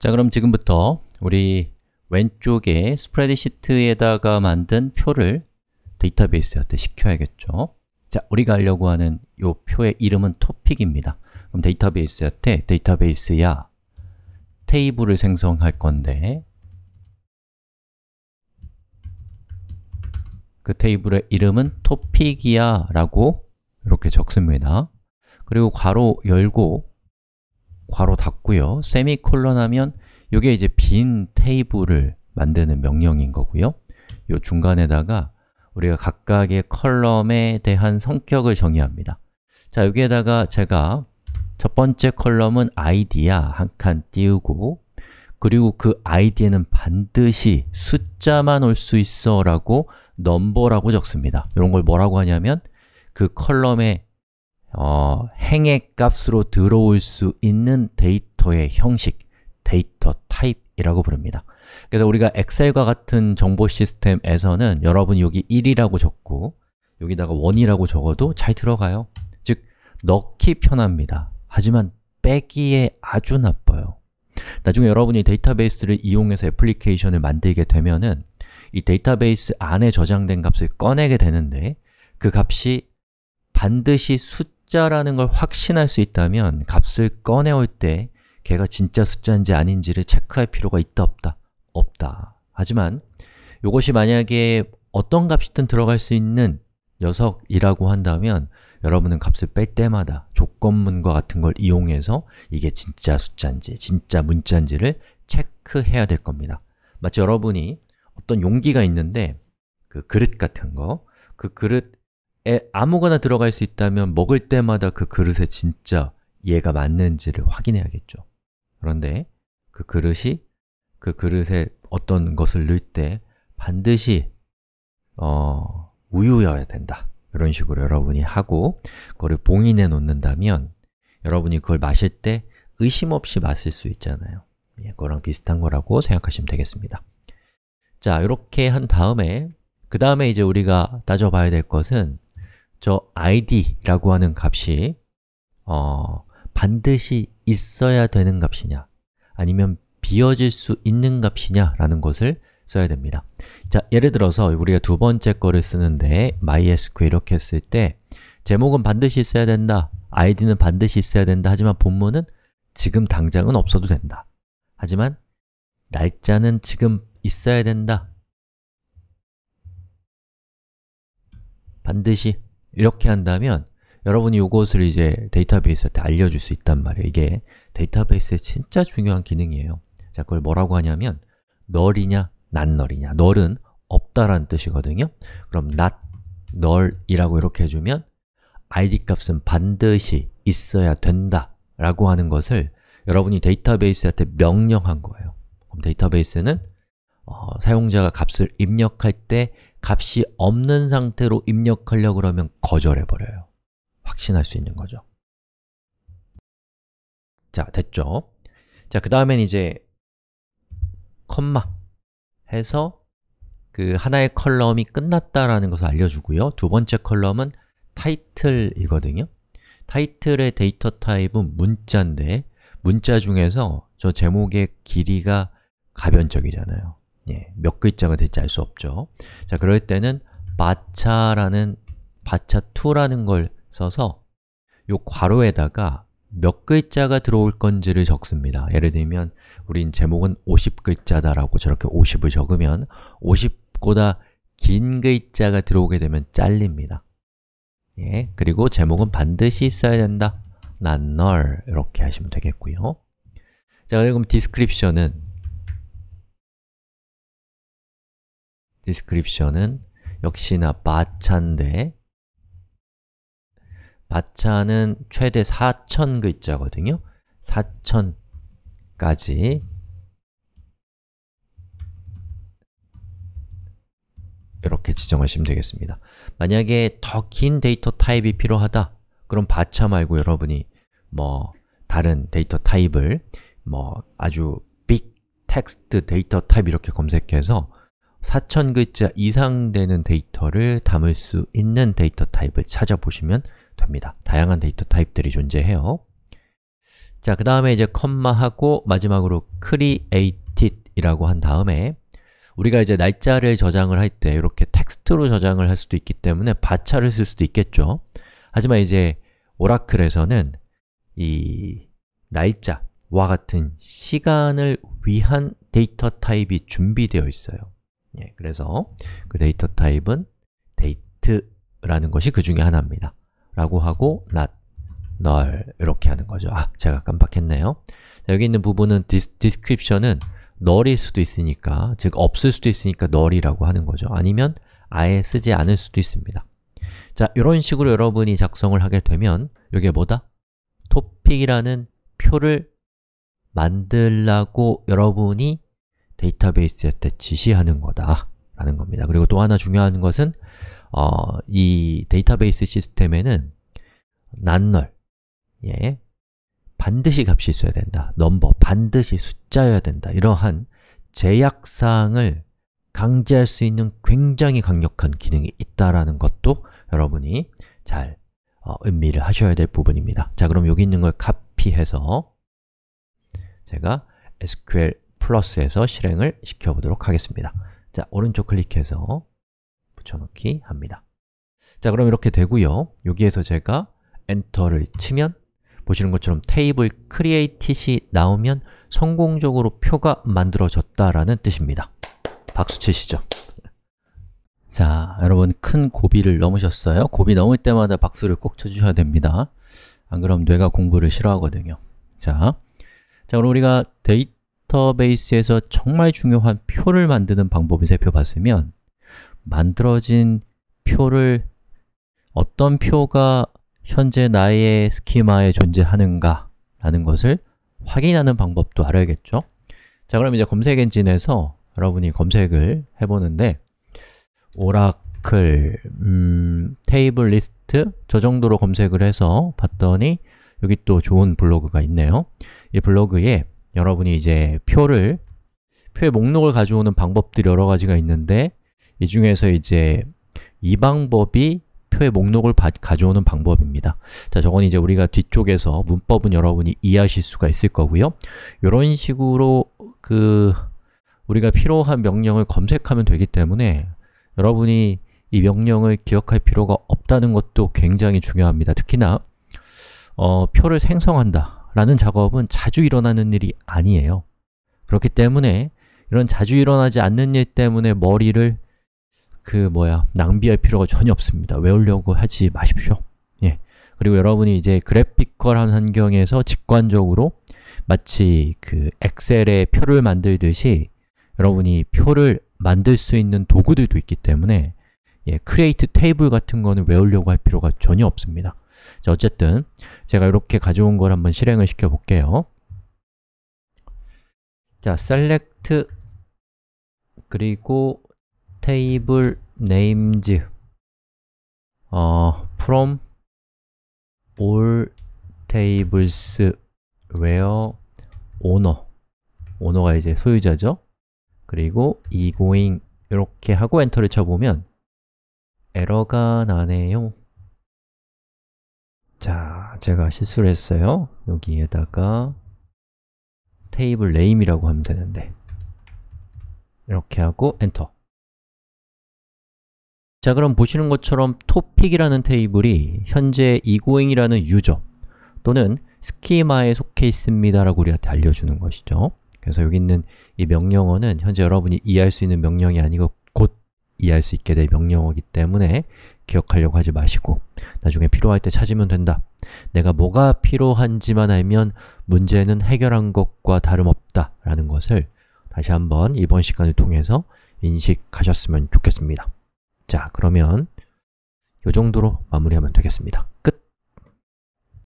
자 그럼 지금부터 우리 왼쪽에 스프레드시트에다가 만든 표를 데이터베이스한테 시켜야겠죠 자, 우리가 하려고 하는 이 표의 이름은 토픽입니다 그럼 데이터베이스한테 데이터베이스야 테이블을 생성할 건데 그 테이블의 이름은 토픽이야 라고 이렇게 적습니다 그리고 괄호 열고 괄호 닫고요. 세미콜론 하면 이게 이제 빈 테이블을 만드는 명령인 거고요. 요 중간에다가 우리가 각각의 컬럼에 대한 성격을 정의합니다. 자, 여기에다가 제가 첫 번째 컬럼은 아이디야 한 칸 띄우고 그리고 그 아이디에는 반드시 숫자만 올 수 있어 라고 넘버라고 적습니다. 이런 걸 뭐라고 하냐면 그 컬럼의 어, 행의 값으로 들어올 수 있는 데이터의 형식, 데이터 타입이라고 부릅니다. 그래서 우리가 엑셀과 같은 정보 시스템에서는 여러분 여기 1이라고 적고 여기다가 1이라고 적어도 잘 들어가요. 즉, 넣기 편합니다. 하지만 빼기에 아주 나빠요. 나중에 여러분이 데이터베이스를 이용해서 애플리케이션을 만들게 되면은 이 데이터베이스 안에 저장된 값을 꺼내게 되는데 그 값이 반드시 숫자 숫자라는 걸 확신할 수 있다면 값을 꺼내올 때 걔가 진짜 숫자인지 아닌지를 체크할 필요가 있다 없다? 없다 하지만 이것이 만약에 어떤 값이든 들어갈 수 있는 녀석이라고 한다면 여러분은 값을 뺄 때마다 조건문과 같은 걸 이용해서 이게 진짜 숫자인지 진짜 문자인지를 체크해야 될 겁니다 마치 여러분이 어떤 용기가 있는데 그 그릇 같은 거 그 그릇 아무거나 들어갈 수 있다면 먹을 때마다 그 그릇에 진짜 얘가 맞는지를 확인해야겠죠 그런데 그 그릇이 그 그릇에 어떤 것을 넣을 때 반드시 어, 우유여야 된다 이런 식으로 여러분이 하고 그거를 봉인해 놓는다면 여러분이 그걸 마실 때 의심 없이 마실 수 있잖아요 예, 그거랑 비슷한 거라고 생각하시면 되겠습니다 자, 이렇게 한 다음에 그 다음에 이제 우리가 따져봐야 될 것은 저 id라고 하는 값이 어, 반드시 있어야 되는 값이냐 아니면 비어질 수 있는 값이냐 라는 것을 써야 됩니다 자, 예를 들어서 우리가 두 번째 거를 쓰는데 MySQL 이렇게 했을 때 제목은 반드시 있어야 된다 i d 는 반드시 있어야 된다 하지만 본문은 지금 당장은 없어도 된다 하지만 날짜는 지금 있어야 된다 반드시 이렇게 한다면 여러분이 이것을 이제 데이터베이스한테 알려줄 수 있단 말이에요 이게 데이터베이스의 진짜 중요한 기능이에요 자, 그걸 뭐라고 하냐면 널이냐, 낫널이냐 널은 없다라는 뜻이거든요 그럼 낫 널이라고 이렇게 해주면 id 값은 반드시 있어야 된다 라고 하는 것을 여러분이 데이터베이스한테 명령한 거예요 그럼 데이터베이스는 어, 사용자가 값을 입력할 때 값이 없는 상태로 입력하려고 그러면 거절해버려요 확신할 수 있는 거죠 자, 됐죠? 자, 그 다음엔 이제 컴마 해서 그 하나의 컬럼이 끝났다라는 것을 알려주고요 두 번째 컬럼은 타이틀이거든요 타이틀의 데이터 타입은 문자인데 문자 중에서 저 제목의 길이가 가변적이잖아요 예, 몇 글자가 될지 알 수 없죠. 자, 그럴 때는 바차라는 바차2라는 걸 써서 요 괄호에다가 몇 글자가 들어올 건지를 적습니다. 예를 들면 우린 제목은 50글자다라고 저렇게 50을 적으면 50보다 긴 글자가 들어오게 되면 잘립니다. 예, 그리고 제목은 반드시 있어야 된다. 난 널 이렇게 하시면 되겠고요. 자, 그럼 디스크립션은 description은 역시나 마차인데마차는 최대 4,000 글자거든요. 4,000까지 이렇게 지정하시면 되겠습니다. 만약에 더 긴 데이터 타입이 필요하다 그럼 바차 말고 여러분이 뭐 다른 데이터 타입을 뭐 아주 빅 텍스트 데이터 타입 이렇게 검색해서 4 0 0 0 글자 이상 되는 데이터를 담을 수 있는 데이터 타입을 찾아보시면 됩니다. 다양한 데이터 타입들이 존재해요. 자, 그 다음에 이제 컴마하고 마지막으로 created이라고 한 다음에 우리가 이제 날짜를 저장을 할 때 이렇게 텍스트로 저장을 할 수도 있기 때문에 바차를 쓸 수도 있겠죠. 하지만 이제 오라클에서는 이 날짜와 같은 시간을 위한 데이터 타입이 준비되어 있어요. 예, 그래서 그 데이터 타입은 데이트라는 것이 그 중에 하나입니다. 라고 하고 not, null 이렇게 하는 거죠. 아, 제가 깜빡했네요. 자, 여기 있는 부분은 디스, description은 null일 수도 있으니까 즉 없을 수도 있으니까 null이라고 하는 거죠. 아니면 아예 쓰지 않을 수도 있습니다. 자, 이런 식으로 여러분이 작성을 하게 되면 이게 뭐다? 토픽이라는 표를 만들라고 여러분이 데이터베이스에 지시하는 거다 라는 겁니다. 그리고 또 하나 중요한 것은 어, 이 데이터베이스 시스템에는 난널 예, 반드시 값이 있어야 된다. 넘버 반드시 숫자여야 된다. 이러한 제약사항을 강제할 수 있는 굉장히 강력한 기능이 있다라는 것도 여러분이 잘 어, 음미를 하셔야 될 부분입니다. 자, 그럼 여기 있는 걸 카피해서 제가 SQL 플러스에서 실행을 시켜보도록 하겠습니다. 자, 오른쪽 클릭해서 붙여넣기 합니다. 자, 그럼 이렇게 되고요. 여기에서 제가 엔터를 치면 보시는 것처럼 테이블 크리에이티시 나오면 성공적으로 표가 만들어졌다라는 뜻입니다. 박수 치시죠. 자, 여러분 큰 고비를 넘으셨어요? 고비 넘을 때마다 박수를 꼭 쳐주셔야 됩니다. 안 그럼 뇌가 공부를 싫어하거든요. 자, 자 그럼 우리가 데이터 데이터베이스에서 정말 중요한 표를 만드는 방법을 살펴봤으면 만들어진 표를 어떤 표가 현재 나의 스키마에 존재하는가 라는 것을 확인하는 방법도 알아야겠죠? 자, 그럼 이제 검색 엔진에서 여러분이 검색을 해보는데 오라클, 음, 테이블 리스트 저 정도로 검색을 해서 봤더니 여기 또 좋은 블로그가 있네요 이 블로그에 여러분이 이제 표를 표의 목록을 가져오는 방법들이 여러 가지가 있는데 이 중에서 이제 이 방법이 표의 목록을 바, 가져오는 방법입니다. 자, 저건 이제 우리가 뒤쪽에서 문법은 여러분이 이해하실 수가 있을 거고요. 이런 식으로 그 우리가 필요한 명령을 검색하면 되기 때문에 여러분이 이 명령을 기억할 필요가 없다는 것도 굉장히 중요합니다. 특히나 어, 표를 생성한다. 라는 작업은 자주 일어나는 일이 아니에요. 그렇기 때문에 이런 자주 일어나지 않는 일 때문에 머리를 그 뭐야 낭비할 필요가 전혀 없습니다. 외우려고 하지 마십시오. 예. 그리고 여러분이 이제 그래픽컬한 환경에서 직관적으로 마치 그엑셀의 표를 만들듯이 여러분이 표를 만들 수 있는 도구들도 있기 때문에 예, 크레이트 테이블 같은 거는 외우려고 할 필요가 전혀 없습니다. 자, 어쨌든 제가 이렇게 가져온 걸 한번 실행을 시켜 볼게요. 자, select 그리고 table names 어, from all tables where owner 오너가 이제 소유자죠. 그리고 이고잉 e 이렇게 하고 엔터를 쳐보면 에러가 나네요. 자, 제가 실수를 했어요. 여기에다가 테이블 n 임이라고 하면 되는데 이렇게 하고 엔터 자, 그럼 보시는 것처럼 topic이라는 테이블이 현재 egoing이라는 유저 또는 스키마에 속해 있습니다 라고 우리한테 알려주는 것이죠. 그래서 여기 있는 이 명령어는 현재 여러분이 이해할 수 있는 명령이 아니고 곧 이해할 수 있게 될 명령어이기 때문에 기억하려고 하지 마시고 나중에 필요할 때 찾으면 된다. 내가 뭐가 필요한지만 알면 문제는 해결한 것과 다름없다 라는 것을 다시 한번 이번 시간을 통해서 인식하셨으면 좋겠습니다. 자, 그러면 이 정도로 마무리하면 되겠습니다. 끝!